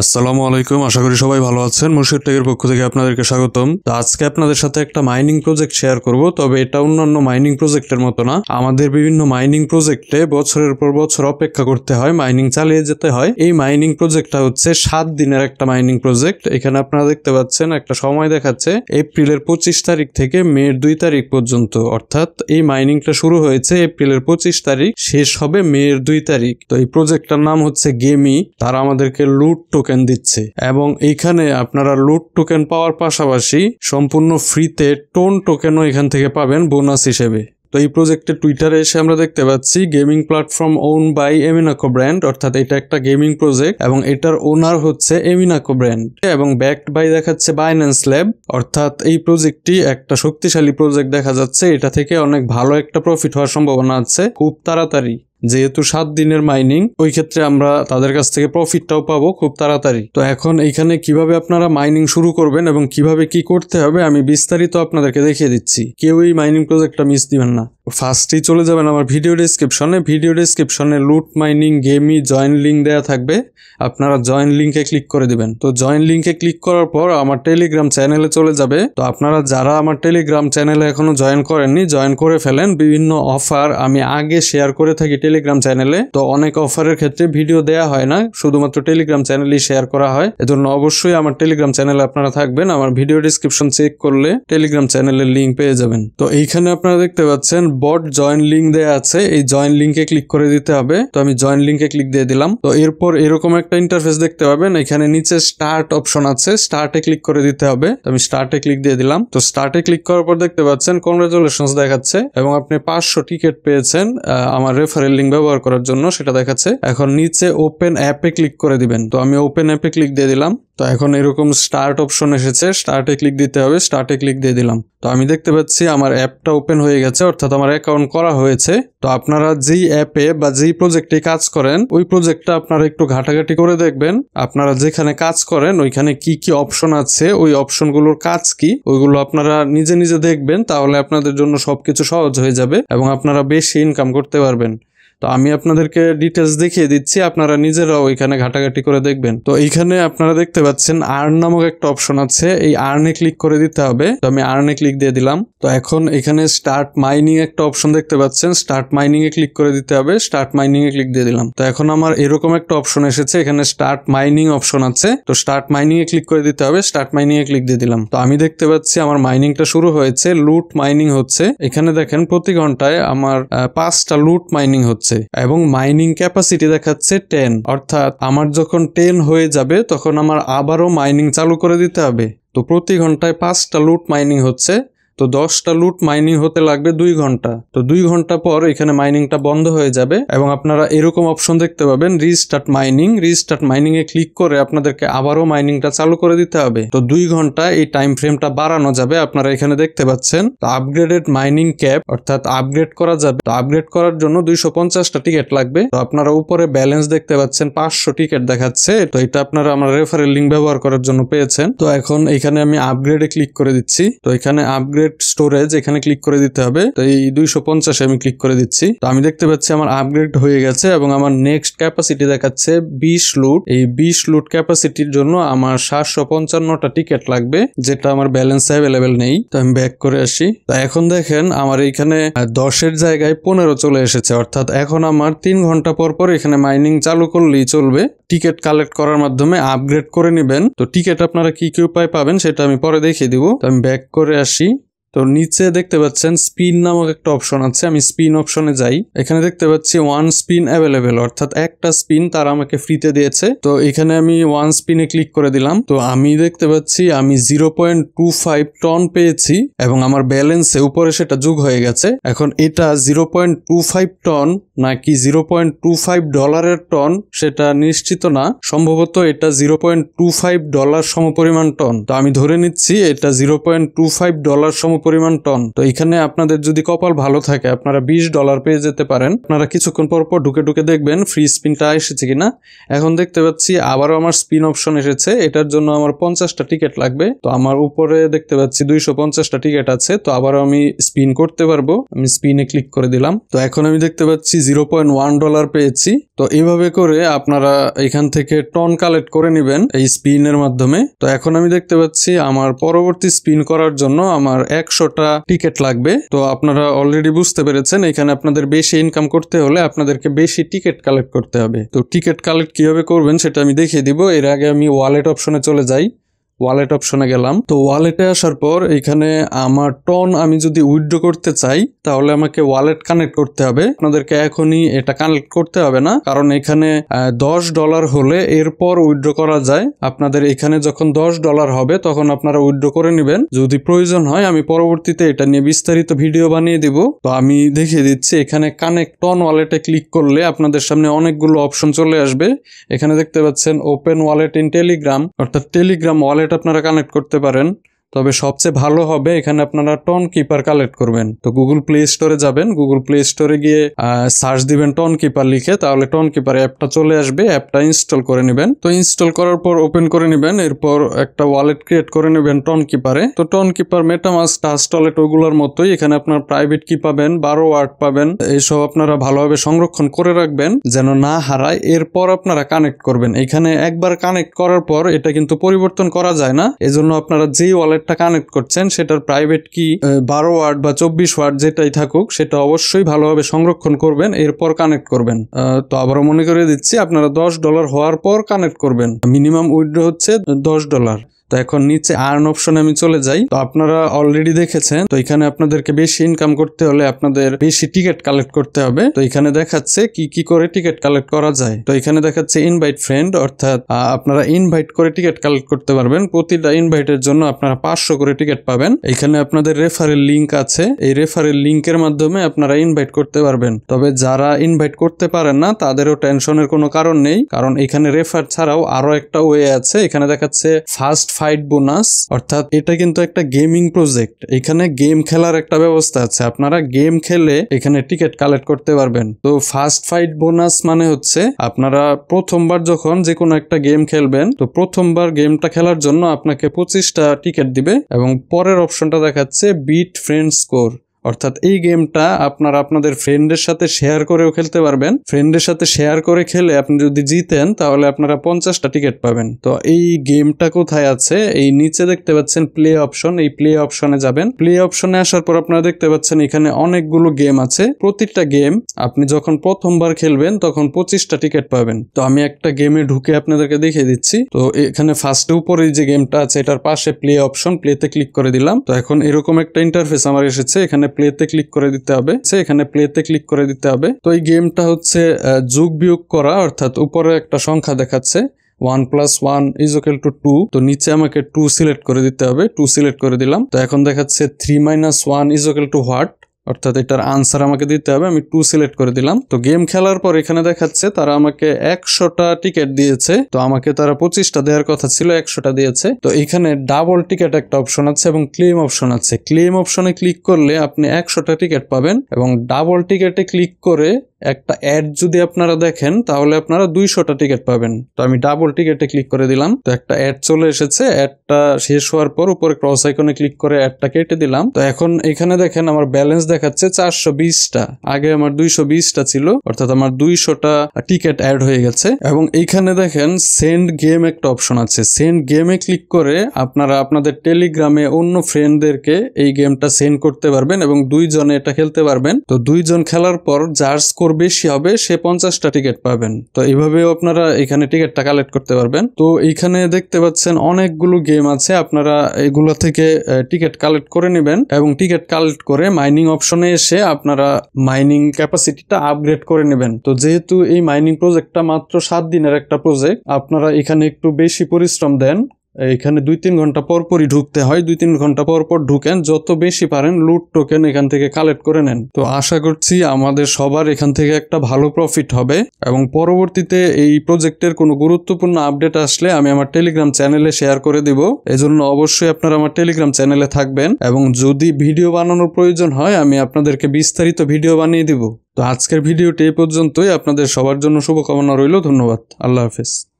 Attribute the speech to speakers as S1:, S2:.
S1: আসসালামু আলাইকুম আশা করি সবাই ভালো আছেন মুর্শিদ টেকের পক্ষ থেকে আপনাদেরকে স্বাগতম তো আজকে আপনাদের সাথে একটা মাইনিং প্রজেক্ট শেয়ার করব তবে এটা অন্যান্য মাইনিং প্রজেক্টের মতো না আমাদের বিভিন্ন মাইনিং প্রজেক্টে বছরের পর বছর অপেক্ষা করতে হয় মাইনিং চালিয়ে যেতে হয় এই মাইনিং প্রজেক্টটা হচ্ছে সাত দিনের একটা মাইনিং প্রজেক্ট এখানে আপনারা দেখতে পাচ্ছেন একটা সময় দেখাচ্ছে এপ্রিলের পঁচিশ তারিখ থেকে মে দুই তারিখ পর্যন্ত অর্থাৎ এই মাইনিংটা শুরু হয়েছে এপ্রিলের পঁচিশ তারিখ শেষ হবে মে এর দুই তারিখ তো এই প্রজেক্টটার নাম হচ্ছে গেমি তারা আমাদেরকে লুট টোকেন দিচ্ছে এবং এইখানে আপনারা লুট টোকেন পাওয়ার পাশাপাশি সম্পূর্ণ ফ্রিতে টোন টোকেনও এখান থেকে পাবেন বোনাস হিসেবে তো এই প্রজেক্টের টুইটারে এসে আমরা দেখতে পাচ্ছি গেমিং প্ল্যাটফর্ম ওন বাই এমিনাকো ব্র্যান্ড অর্থাৎ এটা একটা গেমিং প্রজেক্ট এবং এটার ওনার হচ্ছে এমিনাকো ব্র্যান্ড এবং ব্যাকড বাই দেখাচ্ছে বাইন্যান্স ল্যাব অর্থাৎ এই প্রজেক্টটি একটা শক্তিশালী প্রজেক্ট দেখা যাচ্ছে এটা থেকে অনেক ভালো একটা প্রফিট হওয়ার সম্ভাবনা আছে খুব তাড়াতাড়ি যেহেতু সাত দিনের মাইনিং ওই ক্ষেত্রে আমরা তাদের কাছ থেকে প্রফিটটাও পাবো খুব তাড়াতাড়ি তো এখন এখানে কিভাবে আপনারা মাইনিং শুরু করবেন এবং কিভাবে কি করতে হবে আমি বিস্তারিত আপনাদেরকে দেখিয়ে দিচ্ছি কেউ এই মাইনিং প্রজেক্টটা মিস দিবেন না ফার্স্টেই চলে যাবেন আমার ভিডিও ডিসক্রিপশনে ভিডিও ডিসক্রিপশনে লুট মাইনিং গেমি জয়েন লিঙ্ক দেওয়া থাকবে আপনারা জয়েন লিঙ্কে ক্লিক করে দিবেন তো জয়েন লিঙ্কে ক্লিক করার পর আমার টেলিগ্রাম চ্যানেলে চলে যাবে তো আপনারা যারা আমার টেলিগ্রাম চ্যানেলে এখনো জয়েন করেননি জয়েন করে ফেলেন বিভিন্ন অফার আমি আগে শেয়ার করে থাকি টেলিগ্রাম চ্যানেলে তো অনেক অফারের ক্ষেত্রে ভিডিও দেয়া হয় না শুধুমাত্র টেলিগ্রাম চ্যানেলই শেয়ার করা হয় এজন্য অবশ্যই আমার টেলিগ্রাম চ্যানেলে আপনারা থাকবেন আমার ভিডিও ডিসক্রিপশন চেক করলে টেলিগ্রাম চ্যানেলের লিঙ্ক পেয়ে যাবেন তো এইখানে আপনারা দেখতে পাচ্ছেন বট জয়েন লিঙ্ক দেয়া আছে এই জয়েন লিঙ্কে ক্লিক করে দিতে হবে তো আমি জয়েন লিঙ্কে ক্লিক দিয়ে দিলাম তো এরপর এরকম একটা ইন্টারফেস দেখতে পাবেন এখানে নিচে স্টার্ট অপশন আছে স্টার্টে ক্লিক করে দিতে হবে তো আমি স্টার্টে ক্লিক দিয়ে দিলাম তো স্টার্টে ক্লিক করার পর দেখতে পাচ্ছেন কংগ্রাচুলেশন দেখাচ্ছে এবং আপনি পাঁচশো টিকিট পেয়েছেন আমার রেফারেল লিঙ্ক ব্যবহার করার জন্য সেটা দেখাচ্ছে এখন নিচে ওপেন অ্যাপে ক্লিক করে দিবেন তো আমি ওপেন অ্যাপে ক্লিক দিয়ে দিলাম তো এখন এরকম স্টার্ট অপশন এসেছে স্টার্টে ক্লিক দিতে হবে স্টার্টে ক্লিক দিয়ে দিলাম তো আমি দেখতে পাচ্ছি আমার অ্যাপটা ওপেন হয়ে গেছে অর্থাৎ আমার অ্যাকাউন্ট করা হয়েছে তো আপনারা যেই অ্যাপে বা যেই প্রজেক্টে কাজ করেন ওই প্রজেক্টটা আপনারা একটু ঘাটাঘাটি করে দেখবেন আপনারা যেখানে কাজ করেন ওইখানে কি কি অপশন আছে ওই অপশনগুলোর কাজ কি ওইগুলো আপনারা নিজে নিজে দেখবেন তাহলে আপনাদের জন্য সবকিছু সহজ হয়ে যাবে এবং আপনারা বেশি ইনকাম করতে পারবেন তো আমি আপনাদেরকে ডিটেলস দেখিয়ে দিচ্ছি আপনারা নিজেরাও এখানে ঘাটাঘাটি করে দেখবেন তো এইখানে আপনারা দেখতে পাচ্ছেন আর্ন নামক একটা অপশন আছে এই আর্নে ক্লিক করে দিতে হবে তো আমি আর্নে ক্লিক দিয়ে দিলাম তো এখন এখানে স্টার্ট মাইনিং একটা অপশন দেখতে পাচ্ছেন স্টার্ট মাইনিং এ ক্লিক করে দিতে হবে স্টার্ট মাইনিং এ ক্লিক দিয়ে দিলাম তো এখন আমার এরকম একটা অপশন এসেছে এখানে স্টার্ট মাইনিং অপশন আছে তো স্টার্ট মাইনিং এ ক্লিক করে দিতে হবে স্টার্ট মাইনিং এ ক্লিক দিয়ে দিলাম তো আমি দেখতে পাচ্ছি আমার মাইনিংটা শুরু হয়েছে লুট মাইনিং হচ্ছে এখানে দেখেন প্রতি ঘন্টায় আমার পাঁচটা লুট মাইনিং হচ্ছে হচ্ছে এবং মাইনিং ক্যাপাসিটি দেখাচ্ছে টেন অর্থাৎ আমার যখন টেন হয়ে যাবে তখন আমার আবারও মাইনিং চালু করে দিতে হবে তো প্রতি ঘন্টায় পাঁচটা লুট মাইনিং হচ্ছে তো দশটা লুট মাইনিং হতে লাগবে দুই ঘন্টা তো দুই ঘন্টা পর এখানে মাইনিংটা বন্ধ হয়ে যাবে এবং আপনারা এরকম অপশন দেখতে পাবেন রিস্টার্ট মাইনিং রিস্টার্ট মাইনিং এ ক্লিক করে আপনাদেরকে আবারও মাইনিংটা চালু করে দিতে হবে তো দুই ঘন্টা এই টাইম ফ্রেমটা বাড়ানো যাবে আপনারা এখানে দেখতে পাচ্ছেন তো আপগ্রেডেড মাইনিং ক্যাপ অর্থাৎ আপগ্রেড করা যাবে তো আপগ্রেড করার জন্য দুইশো পঞ্চাশটা টিকিট লাগবে তো আপনারা উপরে ব্যালেন্স দেখতে পাচ্ছেন পাঁচশো টিকিট দেখাচ্ছে তো এটা আপনারা আমার রেফারেল লিঙ্ক ব্যবহার করার জন্য পেয়েছেন তো এখন এখানে আমি আপগ্রেডে ক্লিক করে দিচ্ছি তো এখানে আপগ্রেড আপগ্রেড স্টোরেজ এখানে ক্লিক করে দিতে হবে তো এই দুইশো পঞ্চাশে আমি ক্লিক করে দিচ্ছি তো আমি দেখতে পাচ্ছি আমার আপগ্রেড হয়ে গেছে এবং আমার নেক্সট ক্যাপাসিটি দেখাচ্ছে বিশ লুট এই বিশ লুট ক্যাপাসিটির জন্য আমার সাতশো পঞ্চান্নটা টিকিট লাগবে যেটা আমার ব্যালেন্স অ্যাভেলেবেল নেই তো আমি ব্যাক করে আসি তো এখন দেখেন আমার এইখানে দশের জায়গায় পনেরো চলে এসেছে অর্থাৎ এখন আমার তিন ঘন্টা পর পর এখানে মাইনিং চালু করলেই চলবে টিকিট কালেক্ট করার মাধ্যমে আপগ্রেড করে নেবেন তো টিকিট আপনারা কি কি উপায় পাবেন সেটা আমি পরে দেখিয়ে দিব তো আমি ব্যাক করে আসি তো নিচে দেখতে পাচ্ছেন স্পিন নামক একটা অপশন আছে আমি স্পিন অপশনে যাই এখানে দেখতে পাচ্ছি ওয়ান স্পিন অ্যাভেলেবেল অর্থাৎ একটা স্পিন তারা আমাকে ফ্রিতে দিয়েছে তো এখানে আমি ওয়ান স্পিনে ক্লিক করে দিলাম তো আমি দেখতে পাচ্ছি আমি zero point two five TON পেয়েছি এবং আমার ব্যালেন্সে উপরে সেটা যোগ হয়ে গেছে এখন এটা zero point two five TON নাকি জিরো পয়েন্ট টু ফাইভ ডলারের টন সেটা নিশ্চিত না সম্ভবত এটা zero point two five dollar সমপরিমাণ টন তো আমি ধরে নিচ্ছি এটা zero point two five dollar সম পরিমাণ টন তো এখানে আপনাদের যদি কপাল ভালো থাকে আপনারা বিশ ডলার পেয়ে যেতে পারেন আপনারা কিছুক্ষণ পর পর ঢুকে ঢুকে দেখবেন ফ্রি স্পিনটা এসেছে কিনা এখন দেখতে পাচ্ছি আবারও আমার স্পিন অপশন এসেছে এটার জন্য আমার পঞ্চাশটা টিকিট লাগবে তো আমার উপরে দেখতে পাচ্ছি দুইশো পঞ্চাশটা টিকিট আছে তো আবারও আমি স্পিন করতে পারবো আমি স্পিনে ক্লিক করে দিলাম তো এখন আমি দেখতে পাচ্ছি জিরো পয়েন্ট ওয়ান ডলার পেয়েছি তো এইভাবে করে আপনারা এখান থেকে টন কালেক্ট করে নেবেন এই স্পিনের মাধ্যমে তো এখন আমি দেখতে পাচ্ছি আমার পরবর্তী স্পিন করার জন্য আমার এক একশোটা টিকিট লাগবে তো আপনারা অলরেডি বুঝতে পেরেছেন এখানে আপনাদের বেশি ইনকাম করতে হলে আপনাদেরকে বেশি টিকিট কালেক্ট করতে হবে তো টিকিট কালেক্ট কিভাবে করবেন সেটা আমি দেখিয়ে দিব এর আগে আমি ওয়ালেট অপশনে চলে যাই ওয়ালেট অপশনে গেলাম তো ওয়ালেটে আসার পর এখানে আমার টন আমি যদি উইথড্র করতে চাই তাহলে আমাকে ওয়ালেট কানেক্ট করতে হবে আপনাদেরকে এখনই এটা কানেক্ট করতে হবে না কারণ এখানে দশ ডলার হলে এরপর উইথড্র করা যায় আপনাদের এখানে যখন দশ ডলার হবে তখন আপনারা উইথড্র করে নেবেন যদি প্রয়োজন হয় আমি পরবর্তীতে এটা নিয়ে বিস্তারিত ভিডিও বানিয়ে দিব তো আমি দেখিয়ে দিচ্ছি এখানে কানেক্ট টন ওয়ালেটে ক্লিক করলে আপনাদের সামনে অনেকগুলো অপশন চলে আসবে এখানে দেখতে পাচ্ছেন ওপেন ওয়ালেট ইন টেলিগ্রাম অর্থাৎ টেলিগ্রাম ওয়ালেট ওয়ালেট আপনারা কানেক্ট করতে পারেন তবে সবচেয়ে ভালো হবে এখানে আপনারা টন কিপার কালেক্ট করবেন তো গুগল প্লে স্টোরে যাবেন গুগল প্লে স্টোরে গিয়ে সার্চ দিবেন টন কিপার লিখে তাহলে টন কিপার অ্যাপটা চলে আসবে অ্যাপটা ইনস্টল করে নেবেন তো ইনস্টল করার পর ওপেন করে নেবেন এরপর একটা ওয়ালেট ক্রিয়েট করে নেবেন টন কিপারে তো টন কিপার মেটামাস টাস্টলেট টলেট ওগুলোর মতোই এখানে আপনার প্রাইভেট কি পাবেন বারো ওয়ার্ড পাবেন এইসব আপনারা ভালোভাবে সংরক্ষণ করে রাখবেন যেন না হারায় এরপর আপনারা কানেক্ট করবেন এখানে একবার কানেক্ট করার পর এটা কিন্তু পরিবর্তন করা যায় না এজন্য আপনারা যেই ওয়ালেট ইন্টারনেটটা কানেক্ট করছেন সেটার প্রাইভেট কি বারো ওয়ার্ড বা চব্বিশ ওয়ার্ড যেটাই থাকুক সেটা অবশ্যই ভালোভাবে সংরক্ষণ করবেন এরপর কানেক্ট করবেন তো আবারও মনে করে দিচ্ছি আপনারা দশ ডলার হওয়ার পর কানেক্ট করবেন মিনিমাম উইড্রো হচ্ছে দশ ডলার তো এখন নিচে আর্ন অপশনে আমি চলে যাই তো আপনারা অলরেডি দেখেছেন তো এখানে আপনাদেরকে বেশি ইনকাম করতে হলে আপনাদের বেশি টিকিট কালেক্ট করতে হবে তো এখানে দেখাচ্ছে কি কি করে টিকিট কালেক্ট করা যায় তো এখানে দেখাচ্ছে ইনভাইট ফ্রেন্ড অর্থাৎ আপনারা ইনভাইট করে টিকিট কালেক্ট করতে পারবেন প্রতিটা ইনভাইটের জন্য আপনারা পাঁচশো করে টিকিট পাবেন এখানে আপনাদের রেফারেল লিঙ্ক আছে এই রেফারেল লিঙ্কের মাধ্যমে আপনারা ইনভাইট করতে পারবেন তবে যারা ইনভাইট করতে পারেন না তাদেরও টেনশনের কোনো কারণ নেই কারণ এখানে রেফার ছাড়াও আরো একটা ওয়ে আছে এখানে দেখাচ্ছে ফার্স্ট ফাইট বোনাস অর্থাৎ এটা কিন্তু একটা গেমিং প্রজেক্ট এখানে গেম খেলার একটা ব্যবস্থা আছে আপনারা গেম খেলে এখানে টিকিট কালেক্ট করতে পারবেন তো ফার্স্ট ফাইট বোনাস মানে হচ্ছে আপনারা প্রথমবার যখন যে কোনো একটা গেম খেলবেন তো প্রথমবার গেমটা খেলার জন্য আপনাকে পঁচিশটা টিকিট দিবে এবং পরের অপশনটা দেখাচ্ছে বিট ফ্রেন্ড স্কোর অর্থাৎ এই গেমটা আপনার আপনাদের ফ্রেন্ডের সাথে শেয়ার করেও খেলতে পারবেন ফ্রেন্ডের সাথে শেয়ার করে খেলে আপনি যদি জিতেন তাহলে আপনারা পঞ্চাশটা টিকিট পাবেন তো এই গেমটা কোথায় আছে এই নিচে দেখতে পাচ্ছেন প্লে অপশন এই প্লে অপশনে যাবেন প্লে অপশনে আসার পর আপনারা দেখতে পাচ্ছেন এখানে অনেকগুলো গেম আছে প্রতিটা গেম আপনি যখন প্রথমবার খেলবেন তখন পঁচিশটা টিকিট পাবেন তো আমি একটা গেমে ঢুকে আপনাদেরকে দেখিয়ে দিচ্ছি তো এখানে ফার্স্টে উপরে যে গেমটা আছে এটার পাশে প্লে অপশন প্লেতে ক্লিক করে দিলাম তো এখন এরকম একটা ইন্টারফেস আমার এসেছে এখানে প্লেতে ক্লিক করে দিতে হবে সে এখানে প্লেতে ক্লিক করে দিতে হবে তো এই গেমটা হচ্ছে যোগ বিয়োগ করা অর্থাৎ উপরে একটা সংখ্যা দেখাচ্ছে one plus one is equal to two তো নিচে আমাকে টু সিলেক্ট করে দিতে হবে টু সিলেক্ট করে দিলাম তো এখন দেখাচ্ছে three minus one is equal to what অর্থাৎ এটার আনসার আমাকে দিতে হবে আমি টু সিলেক্ট করে দিলাম তো গেম খেলার পর এখানে দেখাচ্ছে তারা আমাকে একশোটা টিকিট দিয়েছে তো আমাকে তারা পঁচিশটা দেওয়ার কথা ছিল একশোটা দিয়েছে তো এখানে ডাবল টিকিট একটা অপশন আছে এবং ক্লেম অপশন আছে ক্লেম অপশনে ক্লিক করলে আপনি একশোটা টিকিট পাবেন এবং ডাবল টিকিটে ক্লিক করে একটা অ্যাড যদি আপনারা দেখেন তাহলে আপনারা দুইশোটা টিকিট পাবেন তো আমি ডাবল টিকিটে ক্লিক করে দিলাম তো একটা অ্যাড চলে এসেছে অ্যাডটা শেষ হওয়ার পর উপরে ক্রস আইকনে ক্লিক করে অ্যাডটা কেটে দিলাম তো এখন এখানে দেখেন আমার ব্যালেন্স দেখাচ্ছে চারশো বিশটা আগে আমার দুইশো বিশটা ছিল অর্থাৎ আমার দুইশোটা টিকিট অ্যাড হয়ে গেছে এবং এইখানে দেখেন সেন্ড গেম একটা অপশন আছে সেন্ড গেমে ক্লিক করে আপনারা আপনাদের টেলিগ্রামে অন্য ফ্রেন্ডদেরকে এই গেমটা সেন্ড করতে পারবেন এবং দুইজনে এটা খেলতে পারবেন তো দুইজন খেলার পর যার স্কোর বেশি হবে সে পঞ্চাশটা টিকিট পাবেন তো এইভাবে আপনারা এখানে টিকিটটা কালেক্ট করতে পারবেন তো এইখানে দেখতে পাচ্ছেন অনেকগুলো গেম আছে আপনারা এগুলো থেকে টিকিট কালেক্ট করে নেবেন এবং টিকিট কালেক্ট করে মাইনিং অপশন অপশনে এসে আপনারা মাইনিং ক্যাপাসিটিটা আপগ্রেড করে নেবেন তো যেহেতু এই মাইনিং প্রজেক্টটা মাত্র সাত দিনের একটা প্রজেক্ট আপনারা এখানে একটু বেশি পরিশ্রম দেন এখানে দুই তিন ঘন্টা পরপরই ঢুকতে হয় দুই তিন ঘন্টা পরপর ঢুকেন যত বেশি পারেন লুট টোকেন এখান থেকে কালেক্ট করে নেন তো আশা করছি আমাদের সবার এখান থেকে একটা ভালো প্রফিট হবে এবং পরবর্তীতে এই প্রজেক্টের কোনো গুরুত্বপূর্ণ আপডেট আসলে আমি আমার টেলিগ্রাম চ্যানেলে শেয়ার করে দিব এজন্য অবশ্যই আপনারা আমার টেলিগ্রাম চ্যানেলে থাকবেন এবং যদি ভিডিও বানানোর প্রয়োজন হয় আমি আপনাদেরকে বিস্তারিত ভিডিও বানিয়ে দিব তো আজকের ভিডিওটি এ পর্যন্তই আপনাদের সবার জন্য শুভকামনা রইল ধন্যবাদ আল্লাহ হাফেজ